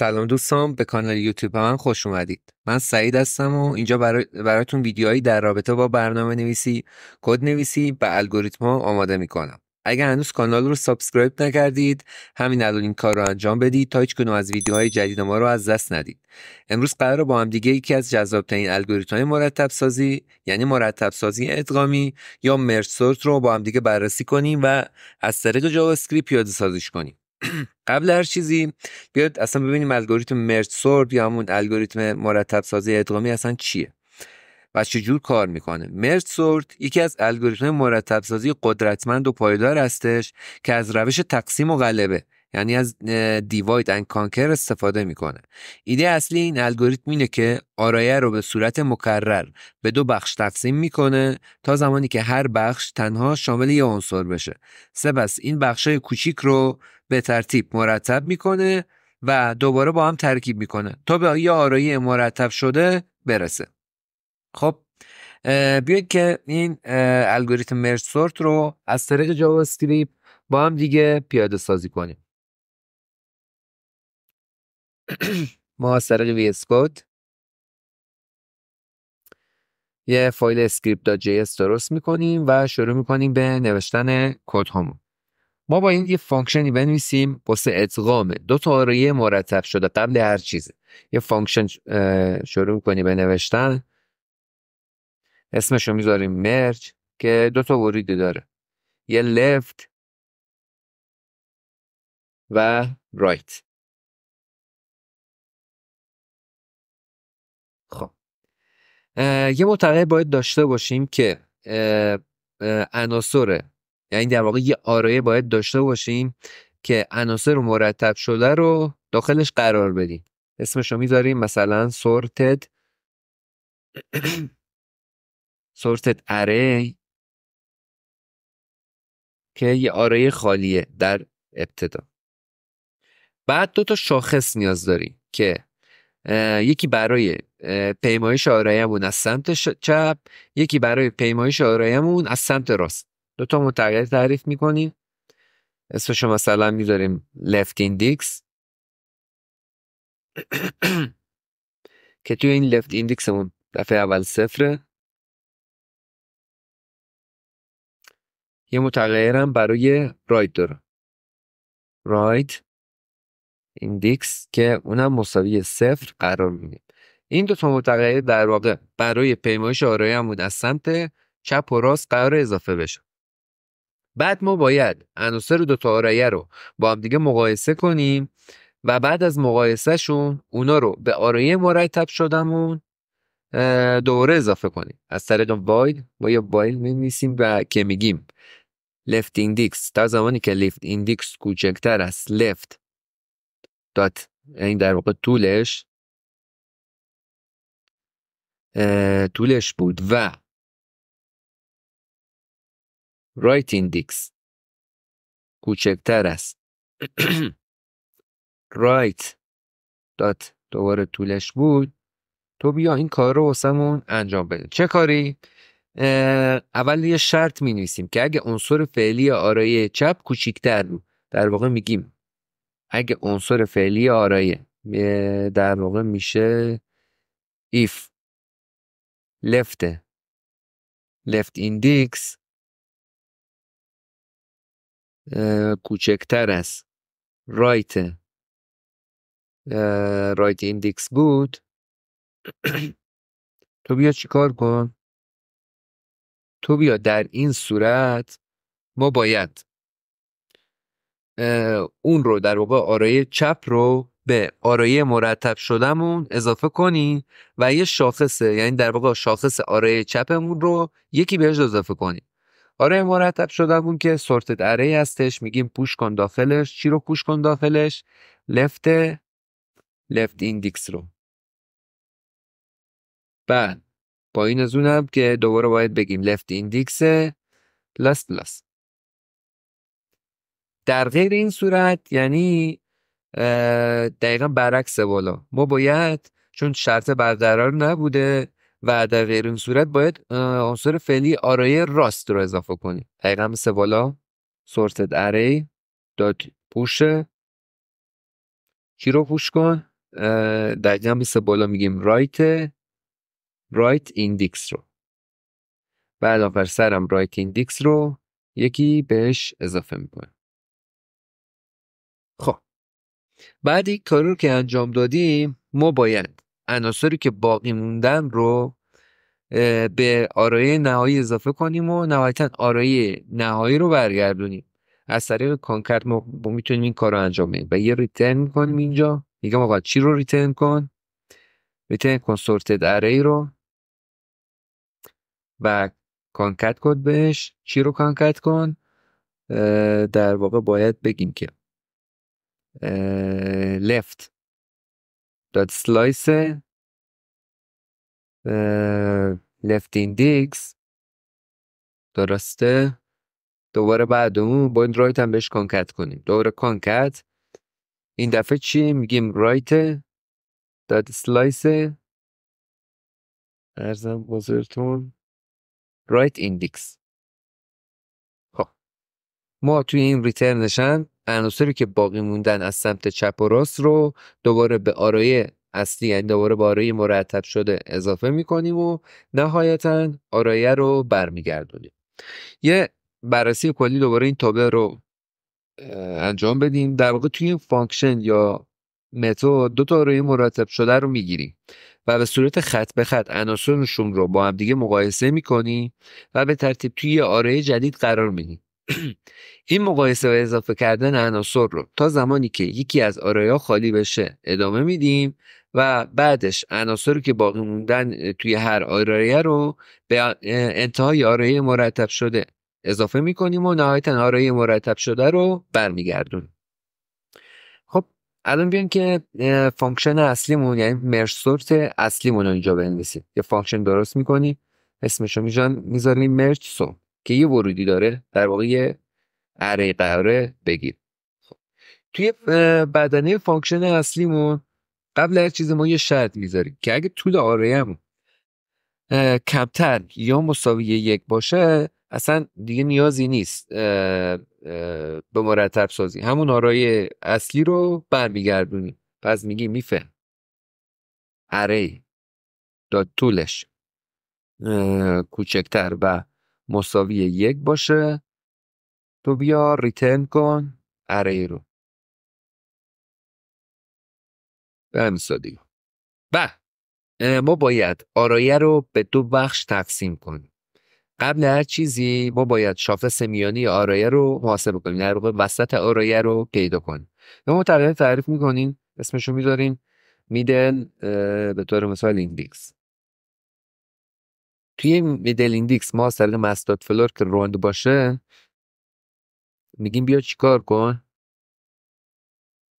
سلام دوستان به کانال یوتیوب من خوش اومدید من سعید هستم و اینجا برای براتون ویدیوهایی در رابطه با برنامه نویسی کد نویسی و الگوریتم آماده میکنم اگر هنوز کانال رو سابسکرایب نکردید همین الان این کار رو انجام بدید تا هیچ کنون از ویدیوهای جدید ما رو از دست ندید امروز قرار با هم دیگه یکی از جذابترین الگوریتم های مرتب سازی یعنی مرتب سازی ادغامی یا مرج رو با هم دیگه بررسی کنیم و از طریق جاوا اسکریپت پیاده سازیش کنیم قبل هر چیزی بیاد اصلا ببینیم الگوریتم مرج سورت یا همون الگوریتم مرتب سازی ادغامی اصلا چیه و چجور کار میکنه مرج سورت یکی از الگوریتم مرتب سازی قدرتمند و پایدار هستش که از روش تقسیم و غلبه یعنی از دیواید ان کانکر استفاده میکنه ایده اصلی این الگوریتم اینه که آرایه رو به صورت مکرر به دو بخش تقسیم میکنه تا زمانی که هر بخش تنها شامل یه عنصر بشه سپس این های کوچیک رو به ترتیب مرتب میکنه و دوباره با هم ترکیب میکنه تا به یه آرایه مرتب شده برسه خب بیاید که این الگوریتم مرج سورت رو از طریق جاوا اسکریپت با هم دیگه پیاده سازی کنیم ما از طریق VS کد یه فایل script.js درست میکنیم و شروع میکنیم به نوشتن کد همون ما با این یه فانکشنی بنویسیم واسه ادغام دو تا آرایه مرتب شده قبل هر چیز یه فانکشن شروع میکنی به نوشتن رو میذاریم مرج که دو تا ورودی داره یه لفت و رایت یه مطلقه باید داشته باشیم که عناصر یعنی در واقع یه آرایه باید داشته باشیم که عناصر مرتب شده رو داخلش قرار بدیم اسمش رو میذاریم مثلا sorted sorted array که یه آرایه خالیه در ابتدا بعد دو تا شاخص نیاز داریم که یکی برای پیمایش آرایمون از سمت چپ یکی برای پیمایش آرایمون از سمت راست دو تا متغیر تعریف میکنیم شما مثلا میذاریم left index که توی این لفت همون دفعه اول صفره یه متغیرم برای رایت داره رایت ایندیکس که اونم مساوی صفر قرار میدیم این دو تا متغیر در واقع برای پیمایش همون از سمت چپ و راست قرار اضافه بشه بعد ما باید عناصر دو تا آرایه رو با هم دیگه مقایسه کنیم و بعد از مقایسه شون اونا رو به آرایه مرتب شدمون دوره اضافه کنیم از طریق واید ما یه وایل می‌نویسیم و که میگیم لفت ایندیکس تا زمانی که لفت ایندیکس کوچکتر از لفت این یعنی در واقع طولش طولش بود و رایت ایندیکس کوچکتر است رایت دات دوباره طولش بود تو بیا این کار رو واسمون انجام بده چه کاری اول یه شرط می نویسیم که اگه عنصر فعلی آرای چپ کوچیکتر در واقع میگیم اگه عنصر فعلی آرایه در واقع میشه if left left index کوچکتر از right right index بود تو بیا چیکار کن تو بیا در این صورت ما باید اون رو در واقع آرایه چپ رو به آرایه مرتب شدهمون اضافه کنیم و یه شاخصه یعنی در واقع شاخص آرایه چپمون رو یکی بهش اضافه کنیم آرایه مرتب شدهمون که سورتد اری هستش میگیم پوش کن داخلش چی رو پوش کن داخلش لفت لفت ایندیکس رو بعد با از اونم که دوباره باید بگیم لفت ایندیکس پلاس پلاس در غیر این صورت یعنی دقیقا برعکس بالا ما باید چون شرط برقرار نبوده و در غیر این صورت باید عنصر فعلی آرای راست رو اضافه کنیم دقیقا مثل بالا سورتد اری داد پوشه کی رو پوش کن دقیقا مثل بالا میگیم رایت رایت ایندیکس رو بعد سرم رایت ایندیکس رو یکی بهش اضافه میکنه خب بعد این کار رو که انجام دادیم ما باید عناصری که باقی موندن رو به آرای نهایی اضافه کنیم و نهایتا آرایه نهایی رو برگردونیم از طریق کانکرت ما میتونیم این کار رو انجام بدیم و یه ریترن میکنیم اینجا میگم آقا چی رو ریترن کن ریترن کن سورتد رو و کانکت کد بهش چی رو کانکت کن در واقع باید بگیم که لفت داد سلایس Left Index. درسته دوباره بعدمون باید رایت هم بهش کانکت کنیم دوباره کانکت این دفعه چی میگیم رایت داد سلایس ارزم بزرگتون رایت ایندیکس خب ما توی این ریترنشن عناصری که باقی موندن از سمت چپ و راست رو دوباره به آرایه اصلی یعنی دوباره به آرایه مرتب شده اضافه میکنیم و نهایتا آرایه رو برمیگردونیم یه بررسی کلی دوباره این تابع رو انجام بدیم در واقع توی این فانکشن یا متد دو تا آرایه مرتب شده رو میگیریم و به صورت خط به خط عناصرشون رو با هم دیگه مقایسه میکنیم و به ترتیب توی یه آرایه جدید قرار میدیم این مقایسه و اضافه کردن عناصر رو تا زمانی که یکی از آرایا خالی بشه ادامه میدیم و بعدش عناصر که باقی موندن توی هر آرایه رو به انتهای آرایه مرتب شده اضافه میکنیم و نهایتا آرایه مرتب شده رو برمیگردونیم خب الان بیان که فانکشن اصلیمون یعنی مرج سورت اصلیمون رو اینجا بنویسیم یه فانکشن درست میکنیم اسمش رو میذاریم مرج سورت که یه ورودی داره در واقع یه اره قراره بگیر خب. توی بدنه فانکشن اصلیمون قبل هر چیز ما یه شرط میذاریم که اگه طول هم کمتر یا مساوی یک باشه اصلا دیگه نیازی نیست به مرتب سازی همون آرای اصلی رو برمیگردونیم پس میگی میفهم اره داد طولش کوچکتر و مساوی یک باشه تو بیا ریتن کن اره رو به همین سادی و بله. ما باید آرایه رو به دو بخش تقسیم کنیم قبل هر چیزی ما باید شافه سمیانی آرایه رو محاسبه کنیم در واقع وسط آرایه رو پیدا کنیم به ما تعریف میکنیم اسمشو میذاریم میدن به طور مثال ایندیکس توی میدل ایندیکس ما سر طریق مستاد فلور که روند باشه میگیم بیا چیکار کن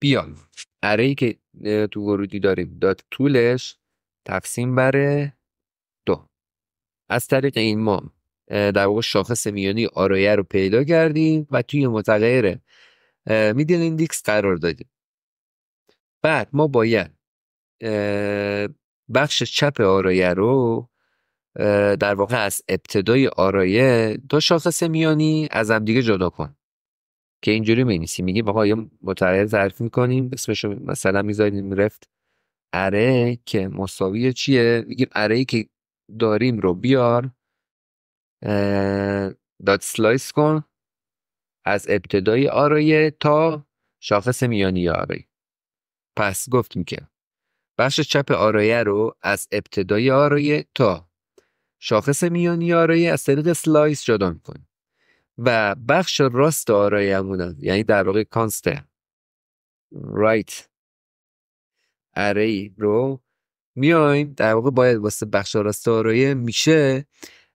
بیا اره که تو ورودی داریم داد طولش تقسیم بره دو از طریق این ما در واقع شاخص میانی آرایه رو پیدا کردیم و توی متغیر میدل ایندیکس قرار دادیم بعد ما باید بخش چپ آرایه رو در واقع از ابتدای آرایه دو شاخص میانی از هم دیگه جدا کن که اینجوری مینیسی میگی آقا یه متعرض تعریف میکنیم اسمش مثلا میذاریم رفت اره که مساوی چیه میگیم اره که داریم رو بیار داد سلایس کن از ابتدای آرایه تا شاخص میانی آرایه پس گفتیم که بخش چپ آرایه رو از ابتدای آرایه تا شاخص میانی آرایه از طریق سلایس جدا میکنیم و بخش راست آرایمون یعنی در واقع کانست رایت اری رو میایم در واقع باید واسه بخش راست آرایه میشه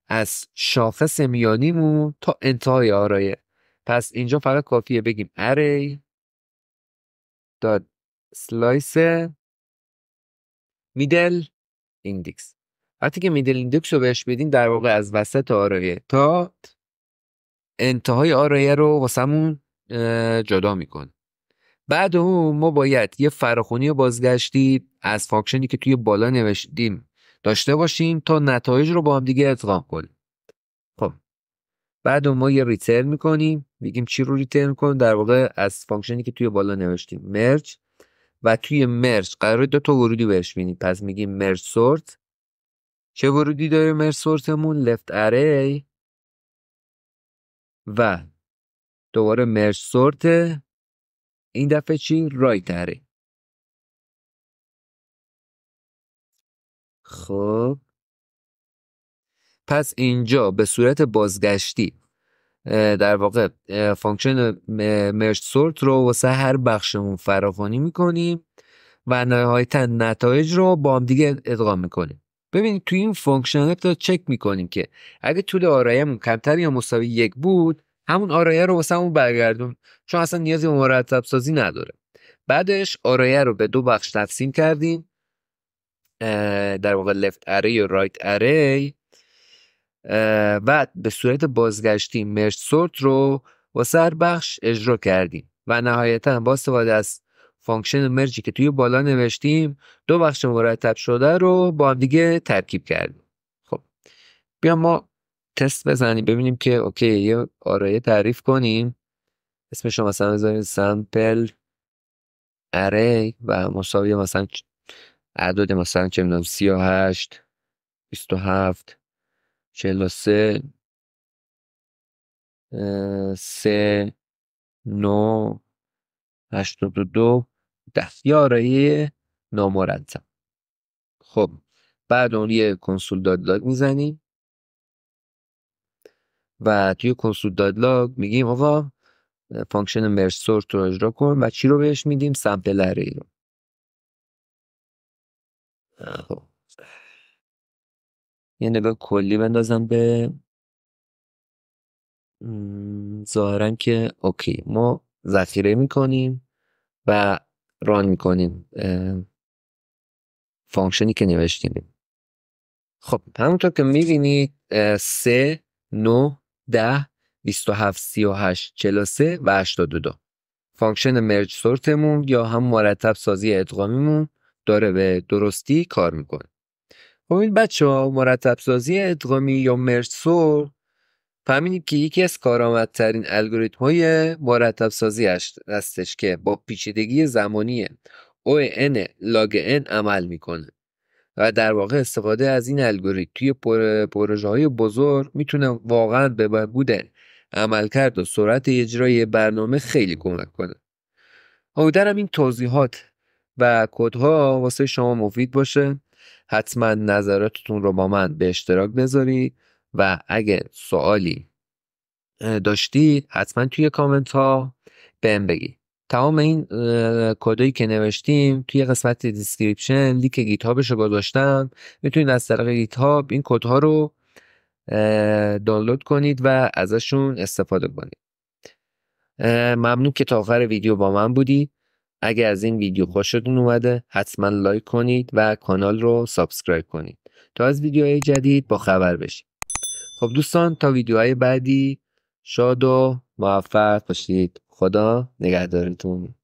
از شاخص میانیمون تا انتهای آرایه پس اینجا فقط کافیه بگیم اری داد سلایس میدل ایندیکس. وقتی که میدل ایندکس رو بهش بدین در واقع از وسط آرایه تا انتهای آرایه رو واسمون جدا میکن بعد اون ما باید یه فراخونی بازگشتی از فاکشنی که توی بالا نوشتیم داشته باشیم تا نتایج رو با هم دیگه ادغام کنیم خب بعد اون ما یه ریترن میکنیم میگیم چی رو ریترن کن در واقع از فانکشنی که توی بالا نوشتیم مرج و توی مرج قرار دو تا ورودی بهش بینیم پس میگیم مرج سورت چه ورودی داره مرسورتمون لفت اره و دوباره مرج سورت این دفعه چی رایت اره خب پس اینجا به صورت بازگشتی در واقع فانکشن مرش سورت رو واسه هر بخشمون فراخانی میکنیم و نهایتا نتایج رو با هم دیگه ادغام میکنیم ببینید توی این فانکشنال تا چک میکنیم که اگه طول آرایمون کمتر یا مساوی یک بود همون آرایه رو واسه اون برگردون چون اصلا نیازی به مرتب سازی نداره بعدش آرایه رو به دو بخش تقسیم کردیم در واقع لفت اری و رایت اری بعد به صورت بازگشتی مرج سورت رو واسه هر بخش اجرا کردیم و نهایتا با استفاده از فانکشن مرجی که توی بالا نوشتیم دو بخش مرتب شده رو با هم دیگه ترکیب کردیم خب بیا ما تست بزنیم ببینیم که اوکی یه آرایه تعریف کنیم اسمش مثلا بذاریم سامپل اره و مساوی مثلا عدد مثلا چه میدونم 38 27 43 3 9 82 دستیارای نامرتب خب بعد اون یه کنسول دادلاگ میزنیم و توی کنسول دادلاگ میگیم آقا فانکشن مرسورت سورت رو اجرا کن و چی رو بهش میدیم سمپل لره ای رو خب. یه نگاه کلی بندازم به ظاهرا که اوکی ما ذخیره میکنیم و ران میکنیم فانکشنی که نوشتیم خب همونطور که میبینید 3, 9, 10, 27 38 43 و 82 فانکشن مرج سورتمون یا هم مرتب سازی ادغامیمون داره به درستی کار میکنه خب این بچه ها مرتب سازی ادغامی یا مرج سورت فهمیدیم که یکی از کارآمدترین الگوریتم های مرتب سازی هستش که با پیچیدگی زمانی ON لاگ N عمل میکنه و در واقع استفاده از این الگوریتم توی پروژه های بزرگ میتونه واقعا به عمل کرد و سرعت اجرای برنامه خیلی کمک کنه امیدوارم این توضیحات و کدها واسه شما مفید باشه حتما نظراتتون رو با من به اشتراک بذارید و اگه سوالی داشتید حتما توی کامنت ها بهم بگی تمام این کدایی که نوشتیم توی قسمت دیسکریپشن لینک گیت رو گذاشتم میتونید از طریق گیت هاب این کدها رو دانلود کنید و ازشون استفاده کنید ممنون که تا آخر ویدیو با من بودی اگر از این ویدیو خوشتون اومده حتما لایک کنید و کانال رو سابسکرایب کنید تا از ویدیوهای جدید با خبر بشید خب دوستان تا ویدیوهای بعدی شاد و موفق باشید خدا نگهدارتون